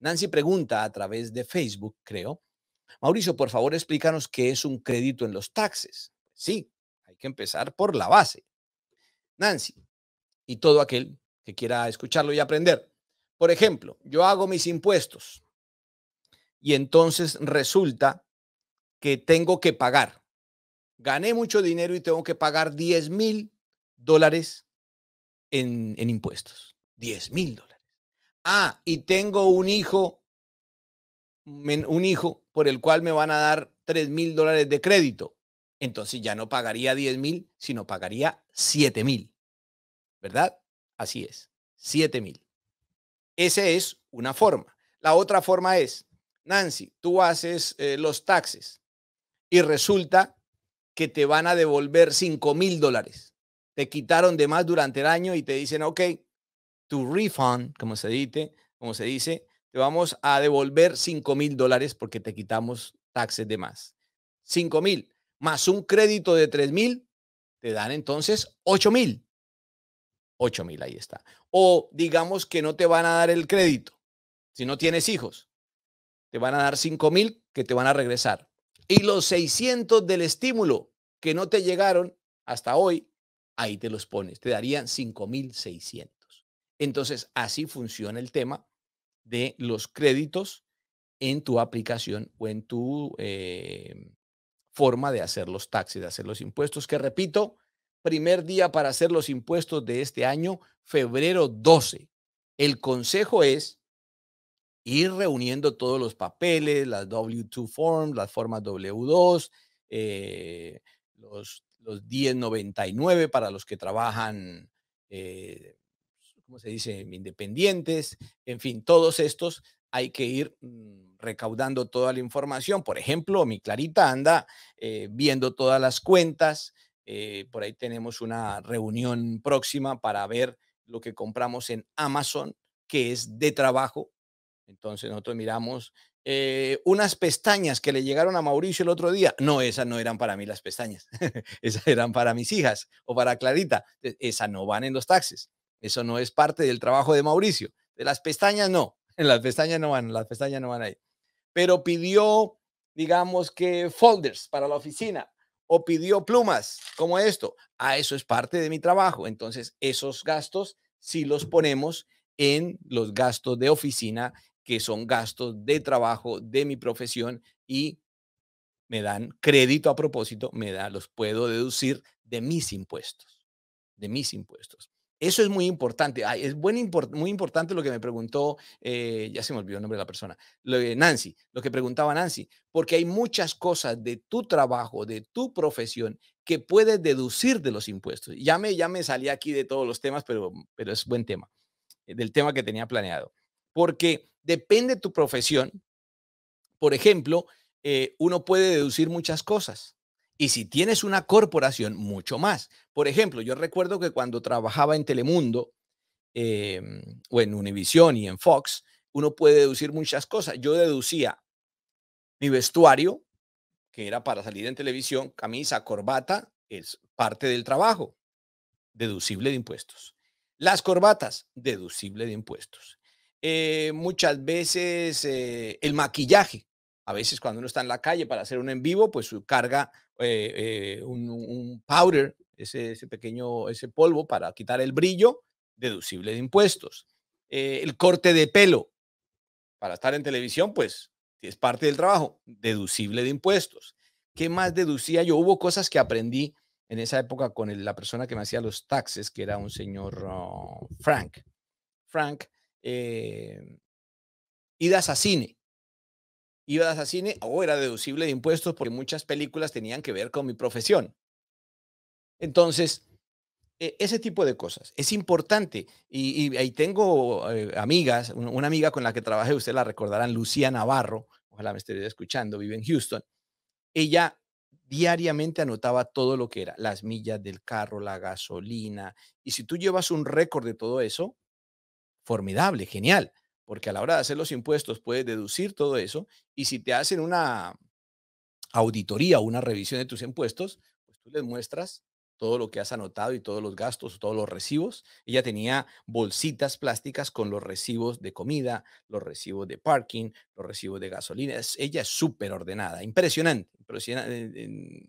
Nancy pregunta a través de Facebook, creo, Mauricio, por favor explícanos qué es un crédito en los taxes. Sí, hay que empezar por la base. Nancy, y todo aquel que quiera escucharlo y aprender. Por ejemplo, yo hago mis impuestos y entonces resulta que tengo que pagar. Gané mucho dinero y tengo que pagar 10 mil dólares en, impuestos. 10 mil dólares. Ah, y tengo un hijo, un hijo por el cual me van a dar 3 mil dólares de crédito. Entonces ya no pagaría 10 mil, sino pagaría 7 mil. ¿Verdad? Así es, 7 mil. Esa es una forma. La otra forma es, Nancy, tú haces eh, los taxes y resulta que te van a devolver 5 mil dólares. Te quitaron de más durante el año y te dicen, ok, tu refund, como se, dice, como se dice, te vamos a devolver 5 mil dólares porque te quitamos taxes de más. 5 mil más un crédito de 3 mil, te dan entonces 8 mil. 8 mil, ahí está. O digamos que no te van a dar el crédito si no tienes hijos. Te van a dar 5 mil que te van a regresar. Y los 600 del estímulo que no te llegaron hasta hoy, ahí te los pones. Te darían 5 mil 600. Entonces, así funciona el tema de los créditos en tu aplicación o en tu em, forma de hacer los taxis, de hacer los impuestos, que repito, primer día para hacer los impuestos de este año, febrero 12. El consejo es ir reuniendo todos los papeles, las W2 forms, las formas W2, eh, los, 1099 para los que trabajan eh, ¿cómo se dice?, independientes, en fin, todos estos hay que ir mm, recaudando toda la información. Por ejemplo, mi Clarita anda eh, viendo todas las cuentas. Eh, por ahí tenemos una reunión próxima para ver lo que compramos en Amazon, que es de trabajo. Entonces nosotros miramos eh, unas pestañas que le llegaron a Mauricio el otro día. No, esas no eran para mí las pestañas. esas eran para mis hijas o para Clarita. E, esas no van en los taxes. Eso no es parte del trabajo de Mauricio. De las pestañas no, en las pestañas no van, las pestañas no van ahí. Pero pidió, digamos que folders para la oficina o pidió plumas como esto. Ah, eso es parte de mi trabajo. Entonces, esos gastos sí los ponemos en los gastos de oficina, que son gastos de trabajo de mi profesión y me dan crédito a propósito, me da, los puedo deducir de mis impuestos, de mis impuestos. Eso es muy importante. es buen, muy importante lo que me preguntó, eh, ya se me olvidó el nombre de la persona, lo, de Nancy, lo que preguntaba Nancy, porque hay muchas cosas de tu trabajo, de tu profesión, que puedes deducir de los impuestos. Ya me, ya me salí aquí de todos los temas, pero, mm, pero es buen tema, eh, del tema que tenía planeado. Porque depende de tu profesión. Por ejemplo, eh, uno puede deducir muchas cosas. Y si tienes una corporación, mucho más. Por ejemplo, yo recuerdo que cuando trabajaba en Telemundo em, o en Univision y en Fox, uno puede deducir muchas cosas. Yo deducía mi vestuario, que era para salir en televisión, camisa, corbata, es parte del trabajo, deducible de impuestos. Las corbatas, deducible de impuestos. Eh, muchas veces eh, el maquillaje, a veces cuando uno está en la calle para hacer un en vivo, pues carga eh, eh, un, powder, ese, pequeño, ese polvo para quitar el brillo, deducible de impuestos. Eh, el corte de pelo, para estar en televisión, pues es parte del trabajo, deducible de impuestos. ¿Qué más deducía yo? Hubo cosas que aprendí en esa época con la persona que me hacía los taxes, que era un señor oh, Frank. Frank, eh, idas a cine ibas a cine o era deducible de impuestos porque muchas películas tenían que ver con mi profesión. Entonces, e, ese tipo de cosas es importante. Y, ahí tengo eh, amigas, una amiga con la que trabajé, usted la recordarán, Lucía Navarro, ojalá me esté escuchando, vive en Houston. Ella diariamente anotaba todo lo que era, las millas del carro, la gasolina. Y si tú llevas un récord de todo eso, formidable, genial porque a la hora de hacer los impuestos puedes deducir todo eso y si te hacen una auditoría o una revisión de tus impuestos, pues tú les muestras todo lo que has anotado y todos los gastos, todos los recibos. Ella tenía bolsitas plásticas con los recibos de comida, los recibos de parking, los recibos de gasolina. ella es súper ordenada, impresionante, impresionante,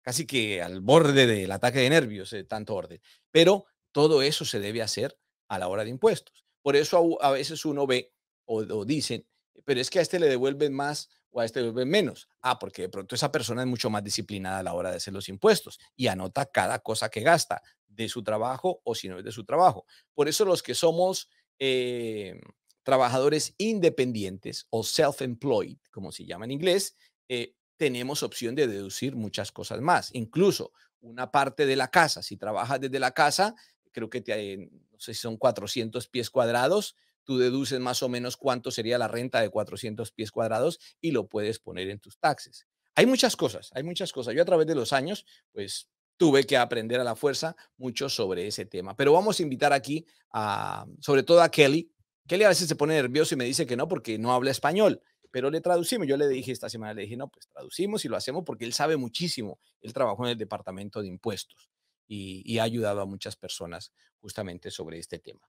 casi que al borde del ataque de nervios, de eh, tanto orden. Pero todo eso se debe hacer a la hora de impuestos. Por eso a, veces uno ve o, dicen, pero es que a este le devuelven más o a este le devuelven menos. Ah, porque de pronto esa persona es mucho más disciplinada a la hora de hacer los impuestos y anota cada cosa que gasta de su trabajo o si no es de su trabajo. Por eso los que somos eh, trabajadores independientes o self-employed, como se llama en inglés, eh, tenemos opción de deducir muchas cosas más, incluso una parte de la casa. Si trabajas desde la casa, creo que te, si son 400 pies cuadrados, tú deduces más o menos cuánto sería la renta de 400 pies cuadrados y lo puedes poner en tus taxes. Hay muchas cosas, hay muchas cosas. Yo a través de los años, pues tuve que aprender a la fuerza mucho sobre ese tema. Pero vamos a invitar aquí a, sobre todo a Kelly. Kelly a veces se pone nervioso y me dice que no porque no habla español, pero le traducimos. Yo le dije esta semana, le dije, no, pues traducimos y lo hacemos porque él sabe muchísimo. Él trabajó en el departamento de impuestos y, ha ayudado a muchas personas justamente sobre este tema.